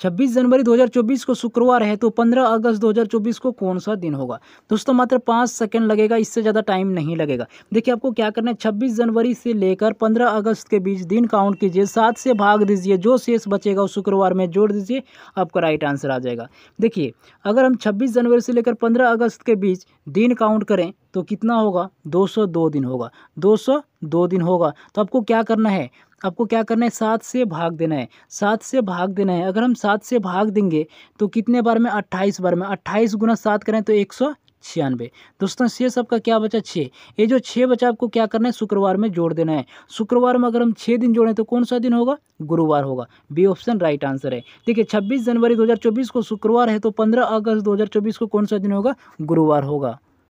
छब्बीस जनवरी 2024 को शुक्रवार है तो 15 अगस्त 2024 को कौन सा दिन होगा दोस्तों मात्र पाँच सेकंड लगेगा इससे ज़्यादा टाइम नहीं लगेगा देखिए आपको क्या करना है छब्बीस जनवरी से लेकर 15 अगस्त के बीच दिन काउंट कीजिए सात से भाग दीजिए जो शेष बचेगा उस शुक्रवार में जोड़ दीजिए आपका राइट आंसर आ जाएगा देखिए अगर हम छब्बीस जनवरी से लेकर पंद्रह अगस्त के बीच दिन काउंट करें तो कितना होगा 202 दिन होगा 202 दिन होगा तो आपको क्या करना है आपको क्या करना है सात से भाग देना है सात से भाग देना है अगर हम सात से भाग देंगे तो कितने बार में अट्ठाईस बार में अट्ठाईस गुना सात करें तो एक सौ छियानवे दोस्तों छः सबका क्या बचा छः ये जो छः बचा आपको क्या करना है शुक्रवार में जोड़ देना है शुक्रवार में अगर हम छः दिन जोड़ें तो कौन सा दिन होगा गुरुवार होगा बी ऑप्शन राइट आंसर है देखिए 26 जनवरी 2024 को शुक्रवार है तो 15 अगस्त 2024 को कौन सा दिन होगा गुरुवार होगा